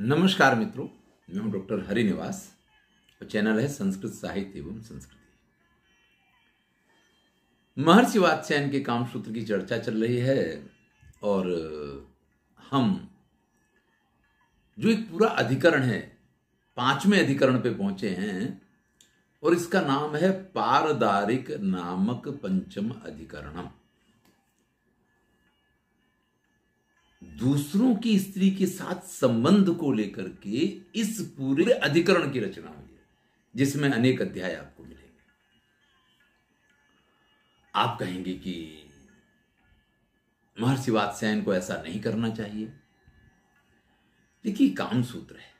नमस्कार मित्रों मैं हूं डॉक्टर हरिनिवास और चैनल है संस्कृत साहित्य एवं संस्कृति महर्षि वात्स्यायन के काम सूत्र की चर्चा चल रही है और हम जो एक पूरा अधिकरण है पांचवें अधिकरण पे पहुंचे हैं और इसका नाम है पारदारिक नामक पंचम अधिकरणम दूसरों की स्त्री के साथ संबंध को लेकर के इस पूरे अधिकरण की रचना हुई है जिसमें अनेक अध्याय आपको मिलेंगे आप कहेंगे कि महर्षि वात्स्यायन को ऐसा नहीं करना चाहिए देखिए काम सूत्र है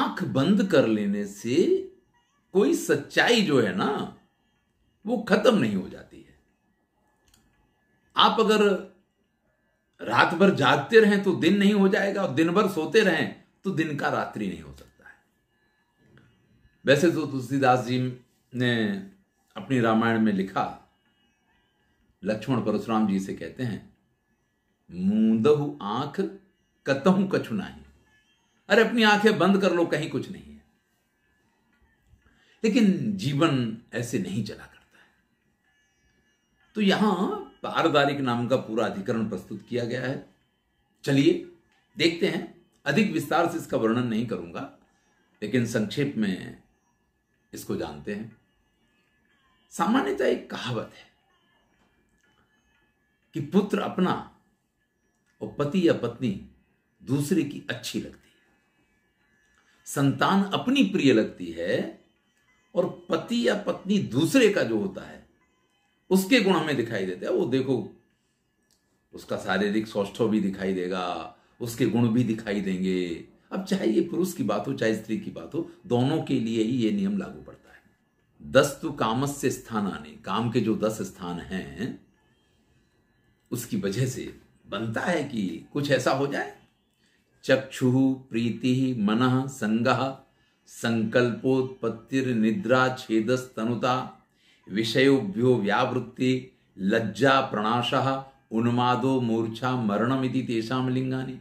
आंख बंद कर लेने से कोई सच्चाई जो है ना वो खत्म नहीं हो जाती है आप अगर रात भर जागते रहें तो दिन नहीं हो जाएगा और दिन भर सोते रहें तो दिन का रात्रि नहीं हो सकता है वैसे तो तुलसीदास जी ने अपनी रामायण में लिखा लक्ष्मण परशुराम जी से कहते हैं मूंदहु आंख कतहु कछु नहीं अरे अपनी आंखें बंद कर लो कहीं कुछ नहीं है लेकिन जीवन ऐसे नहीं चला करता है तो यहां पारदारिक नाम का पूरा अधिकरण प्रस्तुत किया गया है चलिए देखते हैं अधिक विस्तार से इसका वर्णन नहीं करूंगा लेकिन संक्षेप में इसको जानते हैं सामान्यतः एक कहावत है कि पुत्र अपना और पति या पत्नी दूसरे की अच्छी लगती है संतान अपनी प्रिय लगती है और पति या पत्नी दूसरे का जो होता है उसके गुण हमें दिखाई देते हैं वो देखो उसका शारीरिक सौष्ठव भी दिखाई देगा उसके गुण भी दिखाई देंगे अब चाहे ये पुरुष की बात हो चाहे स्त्री की बात हो दोनों के लिए ही ये नियम लागू पड़ता है दस कामस से स्थान आने काम के जो दस स्थान हैं उसकी वजह से बनता है कि कुछ ऐसा हो जाए चक्षु प्रीति मन संग संकल्पोत्पत्तिर निद्रा छेदस तनुता विषयोभ्यो व्यावृत्ति लज्जा प्रणाश उन्मादो मूर्छा मरणमिति तेषा लिंगानी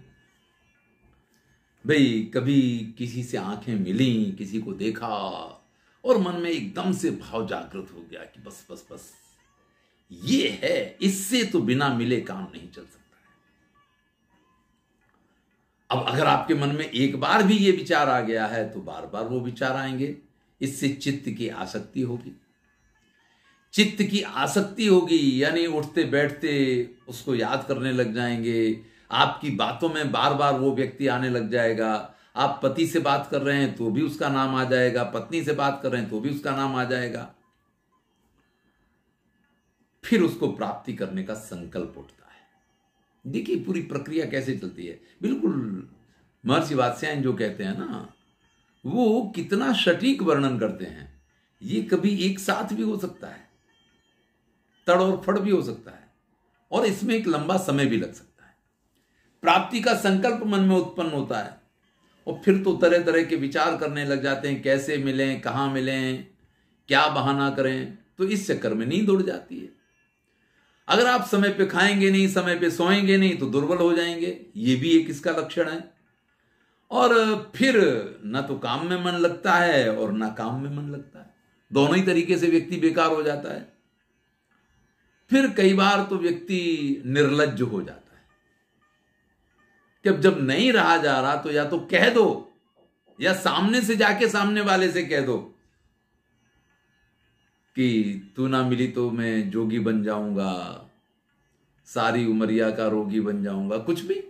भाई कभी किसी से आंखें मिली किसी को देखा और मन में एकदम से भाव जागृत हो गया कि बस बस बस ये है इससे तो बिना मिले काम नहीं चल सकता है अब अगर आपके मन में एक बार भी ये विचार आ गया है तो बार बार वो विचार आएंगे इससे चित्त की आसक्ति होगी चित्त की आसक्ति होगी यानी उठते बैठते उसको याद करने लग जाएंगे आपकी बातों में बार बार वो व्यक्ति आने लग जाएगा आप पति से बात कर रहे हैं तो भी उसका नाम आ जाएगा पत्नी से बात कर रहे हैं तो भी उसका नाम आ जाएगा फिर उसको प्राप्ति करने का संकल्प उठता है देखिए पूरी प्रक्रिया कैसे चलती है बिल्कुल महर्षि वात्स्यायन जो कहते हैं ना वो कितना सटीक वर्णन करते हैं ये कभी एक साथ भी हो सकता है तड़ और फड़ भी हो सकता है और इसमें एक लंबा समय भी लग सकता है प्राप्ति का संकल्प मन में उत्पन्न होता है और फिर तो तरह तरह के विचार करने लग जाते हैं कैसे मिलें कहाँ मिलें क्या बहाना करें तो इस चक्कर में नींद उड़ जाती है अगर आप समय पे खाएंगे नहीं समय पे सोएंगे नहीं तो दुर्बल हो जाएंगे ये भी एक इसका लक्षण है और फिर ना तो काम में मन लगता है और ना काम में मन लगता है दोनों ही तरीके से व्यक्ति बेकार हो जाता है फिर कई बार तो व्यक्ति निर्लज हो जाता है कि अब जब नहीं रहा जा रहा तो या तो कह दो या सामने से जाके सामने वाले से कह दो कि तू ना मिली तो मैं जोगी बन जाऊंगा सारी उमरिया का रोगी बन जाऊंगा कुछ भी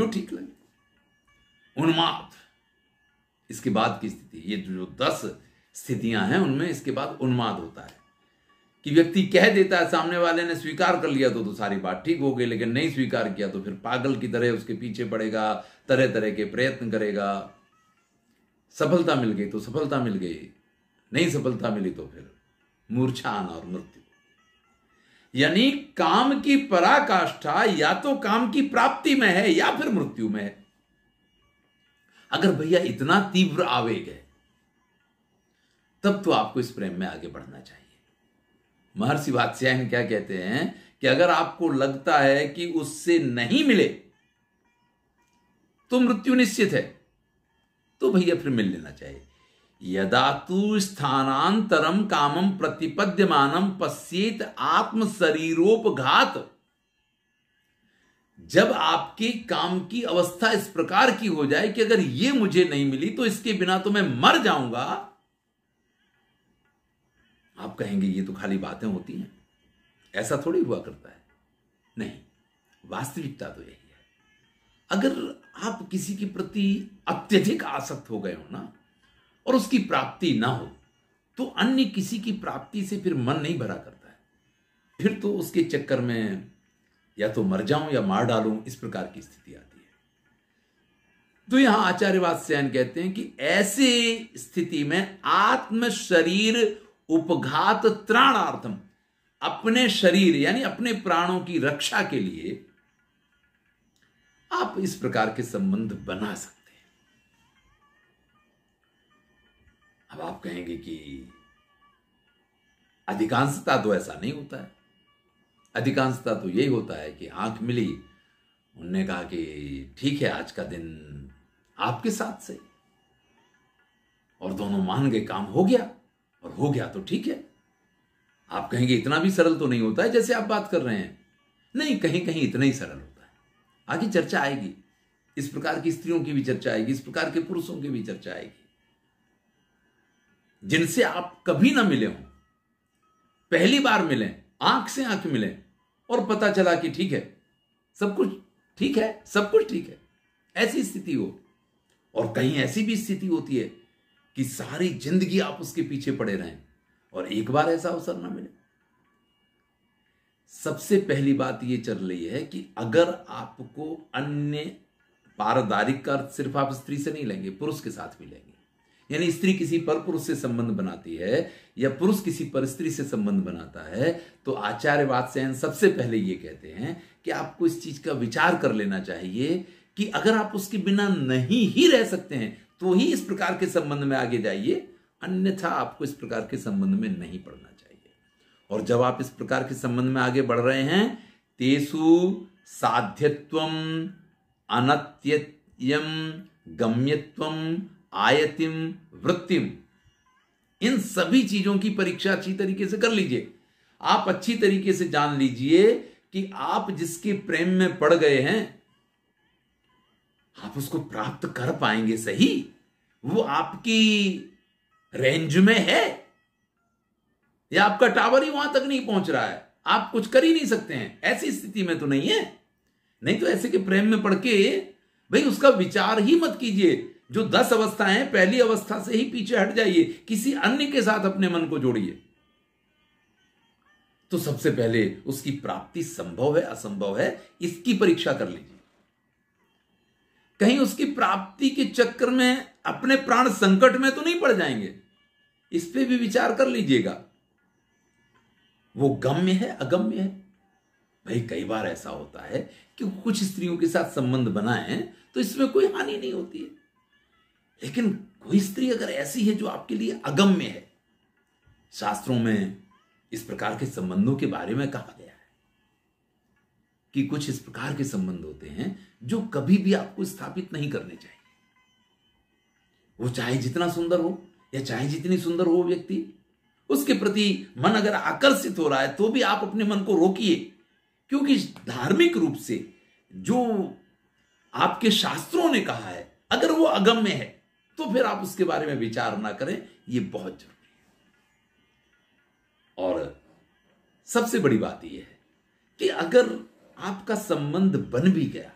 जो ठीक लगे उन्माद इसके बाद की स्थिति ये जो दस स्थितियां हैं उनमें इसके बाद उन्माद होता है कि व्यक्ति कह देता है सामने वाले ने स्वीकार कर लिया तो तो सारी बात ठीक हो गई लेकिन नहीं स्वीकार किया तो फिर पागल की तरह उसके पीछे पड़ेगा तरह तरह के प्रयत्न करेगा सफलता मिल गई तो सफलता मिल गई नहीं सफलता मिली तो फिर मूर्छा आना और मृत्यु यानी काम की पराकाष्ठा या तो काम की प्राप्ति में है या फिर मृत्यु में है अगर भैया इतना तीव्र आवेग है तब तो आपको इस प्रेम में आगे बढ़ना चाहिए महर्षि वात्स्यायन क्या कहते हैं कि अगर आपको लगता है कि उससे नहीं मिले तो मृत्यु निश्चित है तो भैया फिर मिल लेना चाहिए यदा तू स्थानांतरम कामम प्रतिपद्यमानम पश्चित आत्म शरीरोपघात जब आपके काम की अवस्था इस प्रकार की हो जाए कि अगर ये मुझे नहीं मिली तो इसके बिना तो मैं मर जाऊंगा आप कहेंगे ये तो खाली बातें होती हैं ऐसा थोड़ी हुआ करता है नहीं वास्तविकता तो यही है अगर आप किसी के प्रति अत्यधिक आसक्त हो गए हो ना और उसकी प्राप्ति ना हो तो अन्य किसी की प्राप्ति से फिर मन नहीं भरा करता है फिर तो उसके चक्कर में या तो मर जाऊं या मार डालूं इस प्रकार की स्थिति आती है तो यहां आचार्यवाद सैन कहते हैं कि ऐसी स्थिति में आत्म शरीर उपघात त्राणार्थम अपने शरीर यानी अपने प्राणों की रक्षा के लिए आप इस प्रकार के संबंध बना सकते हैं अब आप कहेंगे कि अधिकांशता तो ऐसा नहीं होता है अधिकांशता तो यही होता है कि आंख मिली उनने कहा कि ठीक है आज का दिन आपके साथ से और दोनों मान गए काम हो गया और हो गया तो ठीक है आप कहेंगे इतना भी सरल तो नहीं होता है जैसे आप बात कर रहे हैं नहीं कहीं कहीं इतना ही सरल होता है आगे चर्चा आएगी इस प्रकार की स्त्रियों की भी चर्चा आएगी इस प्रकार के पुरुषों की भी चर्चा आएगी जिनसे आप कभी ना मिले हो पहली बार मिले आंख से आंख मिले और पता चला कि ठीक है सब कुछ ठीक है सब कुछ ठीक है ऐसी स्थिति हो और कहीं ऐसी भी स्थिति होती है कि सारी जिंदगी आप उसके पीछे पड़े रहें और एक बार ऐसा अवसर ना मिले सबसे पहली बात यह चल रही है कि अगर आपको अन्य पारदारिक का अर्थ सिर्फ आप स्त्री से नहीं लेंगे पुरुष के साथ भी लेंगे यानी स्त्री किसी पर पुरुष से संबंध बनाती है या पुरुष किसी पर स्त्री से संबंध बनाता है तो आचार्यवाद से सबसे पहले यह कहते हैं कि आपको इस चीज का विचार कर लेना चाहिए कि अगर आप उसके बिना नहीं ही रह सकते हैं तो ही इस प्रकार के संबंध में आगे जाइए अन्यथा आपको इस प्रकार के संबंध में नहीं पढ़ना चाहिए और जब आप इस प्रकार के संबंध में आगे बढ़ रहे हैं तेसु साध्यत्व अनत्यम गम्यत्व आयतिम वृत्तिम इन सभी चीजों की परीक्षा अच्छी तरीके से कर लीजिए आप अच्छी तरीके से जान लीजिए कि आप जिसके प्रेम में पड़ गए हैं आप उसको प्राप्त कर पाएंगे सही वो आपकी रेंज में है या आपका टावर ही वहां तक नहीं पहुंच रहा है आप कुछ कर ही नहीं सकते हैं ऐसी स्थिति में तो नहीं है नहीं तो ऐसे के प्रेम में पढ़ के भाई उसका विचार ही मत कीजिए जो दस अवस्थाएं पहली अवस्था से ही पीछे हट जाइए किसी अन्य के साथ अपने मन को जोड़िए तो सबसे पहले उसकी प्राप्ति संभव है असंभव है इसकी परीक्षा कर लीजिए कहीं उसकी प्राप्ति के चक्र में अपने प्राण संकट में तो नहीं पड़ जाएंगे इस पे भी विचार कर लीजिएगा वो गम्य है अगम्य है भाई कई बार ऐसा होता है कि कुछ स्त्रियों के साथ संबंध बनाए तो इसमें कोई हानि नहीं होती है लेकिन कोई स्त्री अगर ऐसी है जो आपके लिए अगम्य है शास्त्रों में इस प्रकार के संबंधों के बारे में कहा गया कि कुछ इस प्रकार के संबंध होते हैं जो कभी भी आपको स्थापित नहीं करने चाहिए वो चाहे जितना सुंदर हो या चाहे जितनी सुंदर हो व्यक्ति उसके प्रति मन अगर आकर्षित हो रहा है तो भी आप अपने मन को रोकिए क्योंकि धार्मिक रूप से जो आपके शास्त्रों ने कहा है अगर वो अगम्य है तो फिर आप उसके बारे में विचार ना करें ये बहुत जरूरी है और सबसे बड़ी बात यह है कि अगर आपका संबंध बन भी गया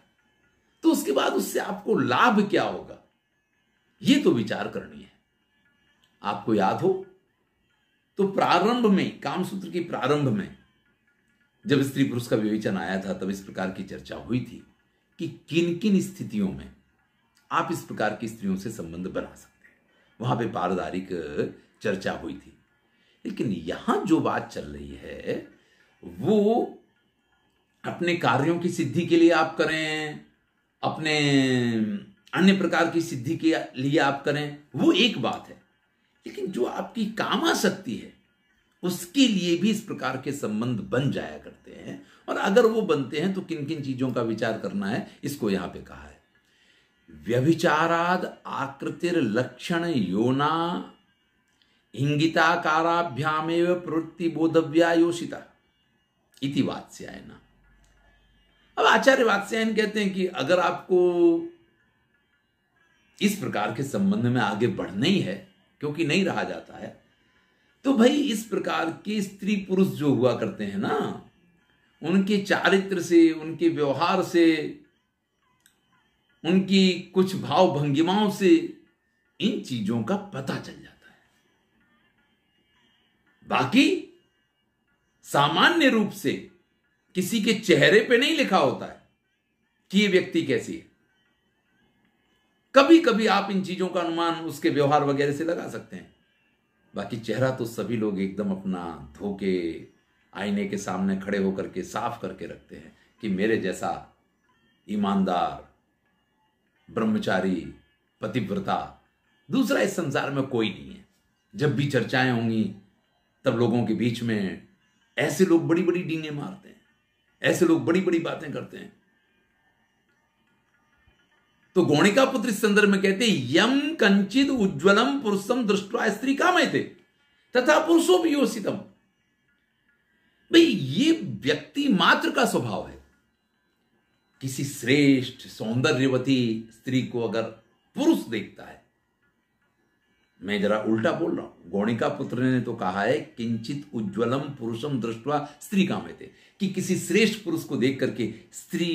तो उसके बाद उससे आपको लाभ क्या होगा ये तो विचार करनी है आपको याद हो तो प्रारंभ में कामसूत्र की प्रारंभ में जब स्त्री पुरुष का विवेचन आया था तब इस प्रकार की चर्चा हुई थी कि किन किन स्थितियों में आप इस प्रकार की स्त्रियों से संबंध बना सकते हैं वहां पे पारदारिक चर्चा हुई थी लेकिन यहां जो बात चल रही है वो अपने कार्यों की सिद्धि के लिए आप करें अपने अन्य प्रकार की सिद्धि के लिए आप करें वो एक बात है लेकिन जो आपकी काम आ सकती है उसके लिए भी इस प्रकार के संबंध बन जाया करते हैं और अगर वो बनते हैं तो किन किन चीजों का विचार करना है इसको यहां पे कहा है व्यभिचाराद आकृतिर लक्षण योना इंगिताकाराभ्यामेव प्रवृत्ति बोधव्या योषिता इति ना अब आचार्य वात्स्यायन कहते हैं कि अगर आपको इस प्रकार के संबंध में आगे बढ़ना ही है क्योंकि नहीं रहा जाता है तो भाई इस प्रकार के स्त्री पुरुष जो हुआ करते हैं ना उनके चारित्र से उनके व्यवहार से उनकी कुछ भाव भंगिमाओं से इन चीजों का पता चल जाता है बाकी सामान्य रूप से किसी के चेहरे पे नहीं लिखा होता है कि ये व्यक्ति कैसी है कभी कभी आप इन चीजों का अनुमान उसके व्यवहार वगैरह से लगा सकते हैं बाकी चेहरा तो सभी लोग एकदम अपना धोके आईने के सामने खड़े होकर के साफ करके रखते हैं कि मेरे जैसा ईमानदार ब्रह्मचारी पतिव्रता दूसरा इस संसार में कोई नहीं है जब भी चर्चाएं होंगी तब लोगों के बीच में ऐसे लोग बड़ी बड़ी डींगे मारते हैं ऐसे लोग बड़ी बड़ी बातें करते हैं तो गौणिका पुत्र इस संदर्भ में कहते यम कंचित उज्ज्वलम पुरुषम दृष्ट स्त्री काम थे तथा पुरुषो भी योषितम भाई ये व्यक्ति मात्र का स्वभाव है किसी श्रेष्ठ सौंदर्यवती स्त्री को अगर पुरुष देखता है मैं जरा उल्टा बोल रहा हूं गौणिका पुत्र ने तो कहा है किंचित उज्ज्वलम पुरुषम दृष्टवा स्त्री कामते कि किसी श्रेष्ठ पुरुष को देख करके स्त्री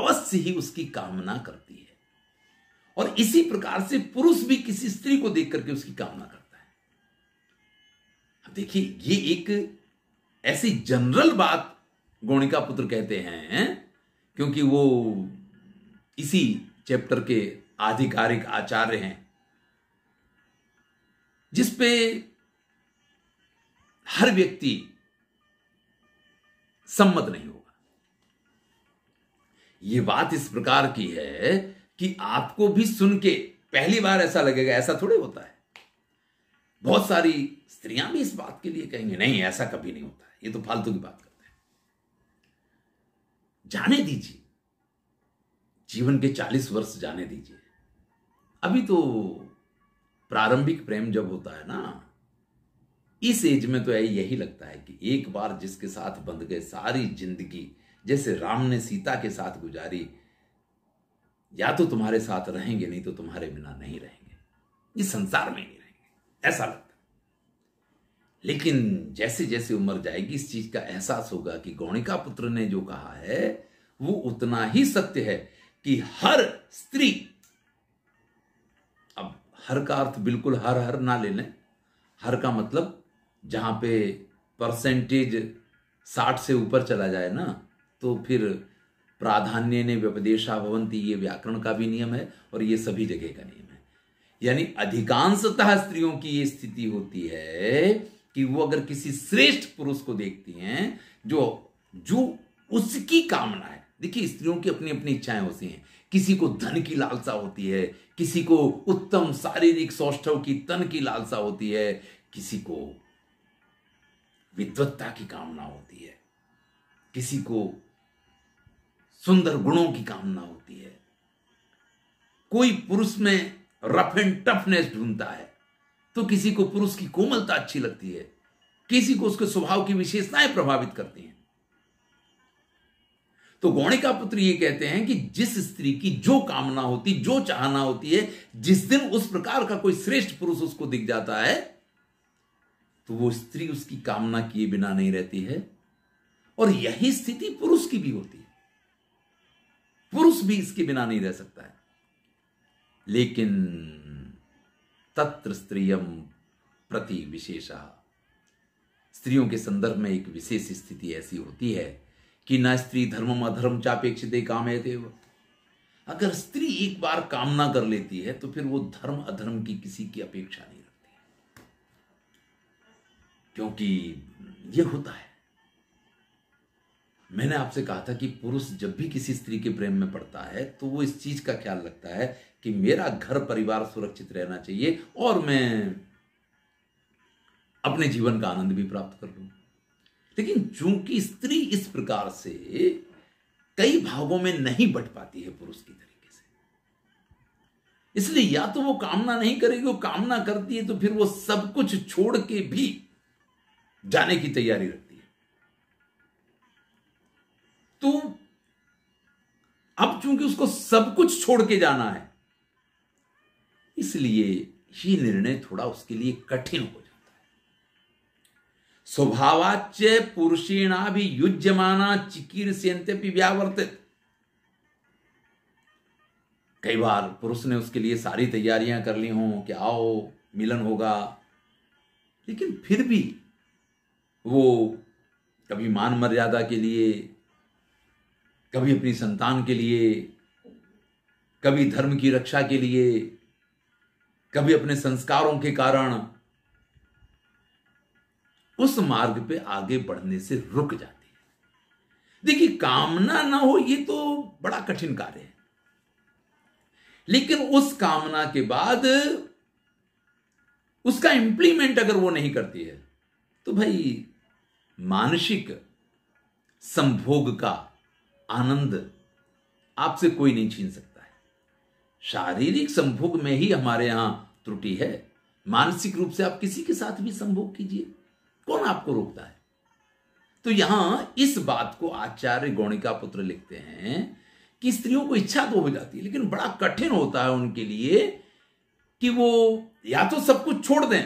अवश्य ही उसकी कामना करती है और इसी प्रकार से पुरुष भी किसी स्त्री को देख करके उसकी कामना करता है अब देखिए ये एक ऐसी जनरल बात गौणिका पुत्र कहते हैं क्योंकि वो इसी चैप्टर के आधिकारिक आचार्य हैं जिस पे हर व्यक्ति सम्मत नहीं होगा ये बात इस प्रकार की है कि आपको भी सुन के पहली बार ऐसा लगेगा ऐसा थोड़े होता है बहुत सारी स्त्रियां भी इस बात के लिए कहेंगे नहीं ऐसा कभी नहीं होता ये तो फालतू की बात करते हैं जाने दीजिए जीवन के चालीस वर्ष जाने दीजिए अभी तो प्रारंभिक प्रेम जब होता है ना इस एज में तो यही लगता है कि एक बार जिसके साथ बंध गए सारी जिंदगी जैसे राम ने सीता के साथ गुजारी या तो तुम्हारे साथ रहेंगे नहीं तो तुम्हारे बिना नहीं रहेंगे इस संसार में नहीं रहेंगे ऐसा लगता लेकिन जैसे जैसे उम्र जाएगी इस चीज का एहसास होगा कि गौणिका पुत्र ने जो कहा है वो उतना ही सत्य है कि हर स्त्री हर का अर्थ बिल्कुल हर हर ना ले लें हर का मतलब जहाँ पे परसेंटेज साठ से ऊपर चला जाए ना तो फिर प्राधान्य ने व्यपदेशा भवंती ये व्याकरण का भी नियम है और ये सभी जगह का नियम है यानी अधिकांशतः स्त्रियों की ये स्थिति होती है कि वो अगर किसी श्रेष्ठ पुरुष को देखती हैं जो जो उसकी कामना है देखिए स्त्रियों की अपनी अपनी इच्छाएं होती हैं किसी को धन की लालसा होती है किसी को उत्तम शारीरिक सौष्ठव की तन की लालसा होती है किसी को विद्वत्ता की कामना होती है किसी को सुंदर गुणों की कामना होती है कोई पुरुष में रफ एंड टफनेस ढूंढता है तो किसी को पुरुष की कोमलता अच्छी लगती है किसी को उसके स्वभाव की विशेषताएं प्रभावित करती हैं तो गौणिका पुत्र ये कहते हैं कि जिस स्त्री की जो कामना होती जो चाहना होती है जिस दिन उस प्रकार का कोई श्रेष्ठ पुरुष उसको दिख जाता है तो वो स्त्री उसकी कामना किए बिना नहीं रहती है और यही स्थिति पुरुष की भी होती है पुरुष भी इसके बिना नहीं रह सकता है लेकिन तत्र स्त्रियम प्रति विशेषा स्त्रियों के संदर्भ में एक विशेष स्थिति ऐसी होती है कि न स्त्री धर्म अधर्म चापेक्षित काम है देव अगर स्त्री एक बार कामना कर लेती है तो फिर वो धर्म अधर्म की किसी की अपेक्षा नहीं रखती क्योंकि ये होता है मैंने आपसे कहा था कि पुरुष जब भी किसी स्त्री के प्रेम में पड़ता है तो वो इस चीज का ख्याल रखता है कि मेरा घर परिवार सुरक्षित रहना चाहिए और मैं अपने जीवन का आनंद भी प्राप्त कर लूंगा लेकिन चूंकि स्त्री इस प्रकार से कई भागों में नहीं बट पाती है पुरुष की तरीके से इसलिए या तो वो कामना नहीं करेगी वो कामना करती है तो फिर वो सब कुछ छोड़ के भी जाने की तैयारी रखती है तो अब चूंकि उसको सब कुछ छोड़ के जाना है इसलिए ये निर्णय थोड़ा उसके लिए कठिन हो स्वभावाच्च पुरुषेणा भी युज्यमाना चिकीर्ष्यंत्यपि व्यावर्तित कई बार पुरुष ने उसके लिए सारी तैयारियां कर ली हों कि आओ मिलन होगा लेकिन फिर भी वो कभी मान मर्यादा के लिए कभी अपनी संतान के लिए कभी धर्म की रक्षा के लिए कभी अपने संस्कारों के कारण उस मार्ग पे आगे बढ़ने से रुक जाती है देखिए कामना ना हो ये तो बड़ा कठिन कार्य है लेकिन उस कामना के बाद उसका इंप्लीमेंट अगर वो नहीं करती है तो भाई मानसिक संभोग का आनंद आपसे कोई नहीं छीन सकता है शारीरिक संभोग में ही हमारे यहां त्रुटि है मानसिक रूप से आप किसी के साथ भी संभोग कीजिए कौन आपको रोकता है तो यहां इस बात को आचार्य गौणिका पुत्र लिखते हैं कि स्त्रियों को इच्छा तो हो जाती है लेकिन बड़ा कठिन होता है उनके लिए कि वो या तो सब कुछ छोड़ दें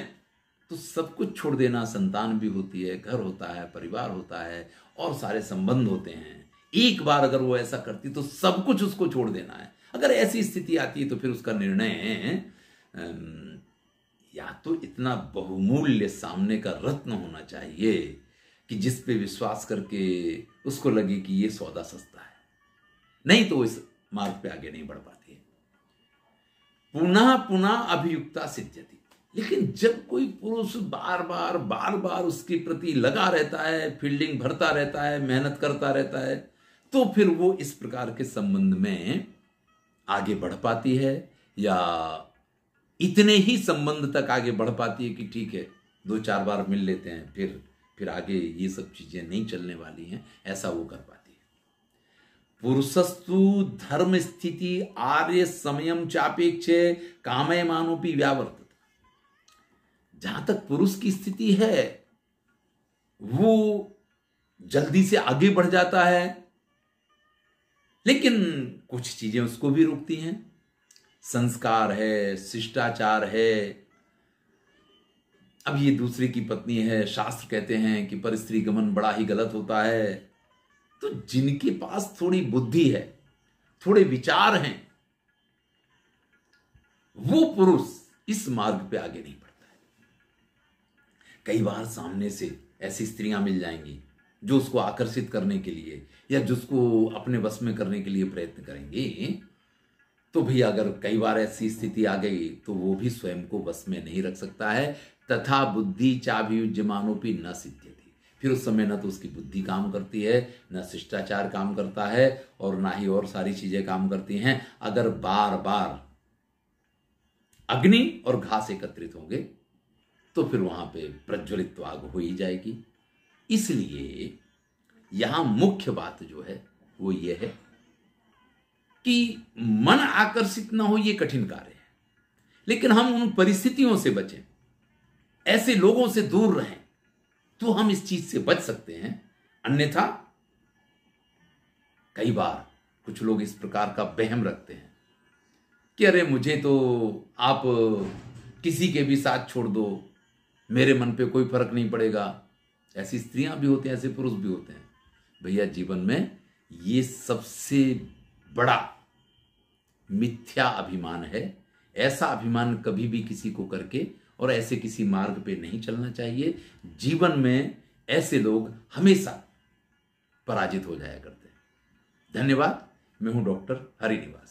तो सब कुछ छोड़ देना संतान भी होती है घर होता है परिवार होता है और सारे संबंध होते हैं एक बार अगर वो ऐसा करती तो सब कुछ उसको छोड़ देना है अगर ऐसी स्थिति आती है तो फिर उसका निर्णय या तो इतना बहुमूल्य सामने का रत्न होना चाहिए कि जिस पे विश्वास करके उसको लगे कि ये सौदा सस्ता है नहीं तो इस मार्ग पे आगे नहीं बढ़ पाती है पुनः पुनः अभियुक्ता सिद्धति लेकिन जब कोई पुरुष बार बार बार बार उसके प्रति लगा रहता है फील्डिंग भरता रहता है मेहनत करता रहता है तो फिर वो इस प्रकार के संबंध में आगे बढ़ पाती है या इतने ही संबंध तक आगे बढ़ पाती है कि ठीक है दो चार बार मिल लेते हैं फिर फिर आगे ये सब चीजें नहीं चलने वाली हैं ऐसा वो कर पाती है पुरुषस्तु धर्म स्थिति आर्य समयम चापेक्ष कामय मानोपी व्यावर्त जहां तक पुरुष की स्थिति है वो जल्दी से आगे बढ़ जाता है लेकिन कुछ चीजें उसको भी रोकती हैं संस्कार है शिष्टाचार है अब ये दूसरे की पत्नी है शास्त्र कहते हैं कि पर स्त्री गमन बड़ा ही गलत होता है तो जिनके पास थोड़ी बुद्धि है थोड़े विचार हैं वो पुरुष इस मार्ग पे आगे नहीं बढ़ता है कई बार सामने से ऐसी स्त्रियां मिल जाएंगी जो उसको आकर्षित करने के लिए या जिसको अपने बस में करने के लिए प्रयत्न करेंगे तो भी अगर कई बार ऐसी स्थिति आ गई तो वो भी स्वयं को बस में नहीं रख सकता है तथा बुद्धि चाभियुज्यमानोपी न थी फिर उस समय न तो उसकी बुद्धि काम करती है न शिष्टाचार काम करता है और ना ही और सारी चीजें काम करती हैं अगर बार बार अग्नि और घास एकत्रित होंगे तो फिर वहां पे प्रज्वलित आग हो ही जाएगी इसलिए यहां मुख्य बात जो है वो ये है कि मन आकर्षित ना हो ये कठिन कार्य है लेकिन हम उन परिस्थितियों से बचें ऐसे लोगों से दूर रहें तो हम इस चीज से बच सकते हैं अन्यथा कई बार कुछ लोग इस प्रकार का बहम रखते हैं कि अरे मुझे तो आप किसी के भी साथ छोड़ दो मेरे मन पे कोई फर्क नहीं पड़ेगा ऐसी स्त्रियां भी होती हैं ऐसे पुरुष भी होते हैं भैया जीवन में ये सबसे बड़ा मिथ्या अभिमान है ऐसा अभिमान कभी भी किसी को करके और ऐसे किसी मार्ग पे नहीं चलना चाहिए जीवन में ऐसे लोग हमेशा पराजित हो जाया करते हैं धन्यवाद मैं हूं डॉक्टर हरिनिवास